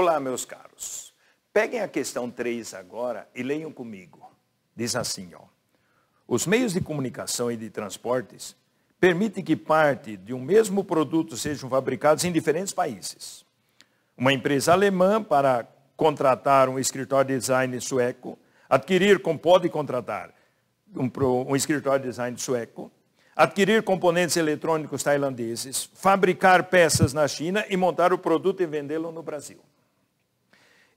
Olá, meus caros. Peguem a questão 3 agora e leiam comigo. Diz assim, ó. Os meios de comunicação e de transportes permitem que parte de um mesmo produto sejam fabricados em diferentes países. Uma empresa alemã, para contratar um escritório de design sueco, adquirir, pode contratar um, um escritório de design sueco, adquirir componentes eletrônicos tailandeses, fabricar peças na China e montar o produto e vendê-lo no Brasil.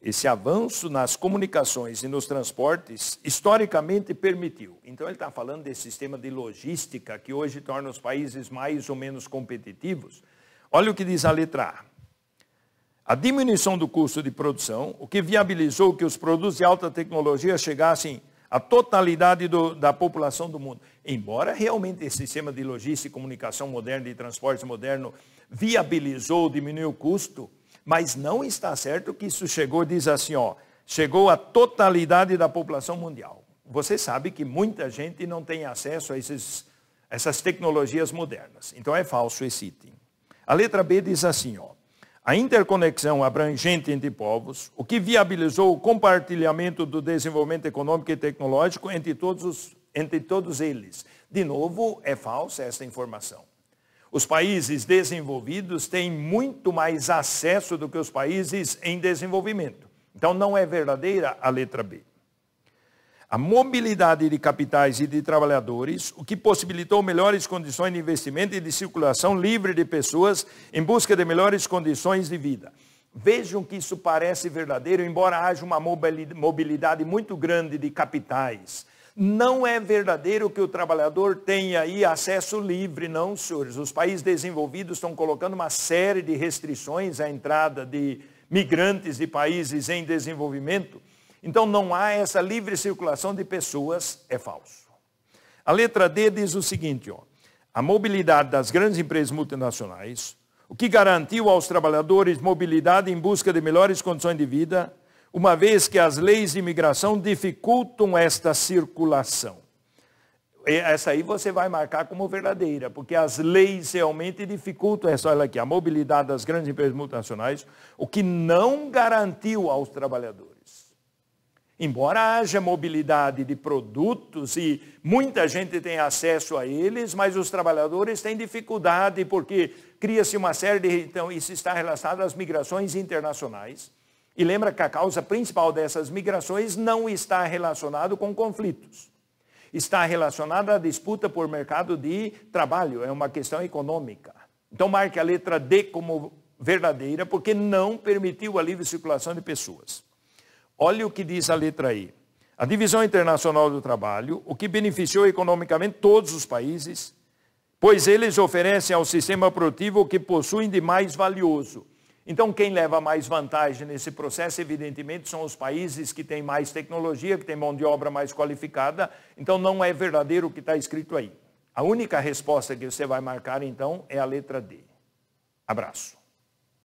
Esse avanço nas comunicações e nos transportes historicamente permitiu. Então ele está falando desse sistema de logística que hoje torna os países mais ou menos competitivos. Olha o que diz a letra A. A diminuição do custo de produção, o que viabilizou que os produtos de alta tecnologia chegassem à totalidade do, da população do mundo. Embora realmente esse sistema de logística, comunicação moderno e transporte moderno viabilizou, diminuiu o custo, mas não está certo que isso chegou, diz assim, ó, chegou à totalidade da população mundial. Você sabe que muita gente não tem acesso a esses, essas tecnologias modernas. Então é falso esse item. A letra B diz assim, ó, a interconexão abrangente entre povos, o que viabilizou o compartilhamento do desenvolvimento econômico e tecnológico entre todos, os, entre todos eles. De novo, é falsa essa informação. Os países desenvolvidos têm muito mais acesso do que os países em desenvolvimento. Então, não é verdadeira a letra B. A mobilidade de capitais e de trabalhadores, o que possibilitou melhores condições de investimento e de circulação livre de pessoas em busca de melhores condições de vida. Vejam que isso parece verdadeiro, embora haja uma mobilidade muito grande de capitais, não é verdadeiro que o trabalhador tenha aí acesso livre, não, senhores. Os países desenvolvidos estão colocando uma série de restrições à entrada de migrantes de países em desenvolvimento. Então não há essa livre circulação de pessoas, é falso. A letra D diz o seguinte, ó, a mobilidade das grandes empresas multinacionais, o que garantiu aos trabalhadores mobilidade em busca de melhores condições de vida, uma vez que as leis de imigração dificultam esta circulação. Essa aí você vai marcar como verdadeira, porque as leis realmente dificultam é essa, olha aqui, a mobilidade das grandes empresas multinacionais, o que não garantiu aos trabalhadores. Embora haja mobilidade de produtos e muita gente tem acesso a eles, mas os trabalhadores têm dificuldade porque cria-se uma série de. Então, isso está relacionado às migrações internacionais e lembra que a causa principal dessas migrações não está relacionada com conflitos. Está relacionada à disputa por mercado de trabalho, é uma questão econômica. Então marque a letra D como verdadeira, porque não permitiu a livre circulação de pessoas. Olha o que diz a letra E. A divisão internacional do trabalho, o que beneficiou economicamente todos os países, pois eles oferecem ao sistema produtivo o que possuem de mais valioso, então, quem leva mais vantagem nesse processo, evidentemente, são os países que têm mais tecnologia, que têm mão de obra mais qualificada. Então, não é verdadeiro o que está escrito aí. A única resposta que você vai marcar, então, é a letra D. Abraço.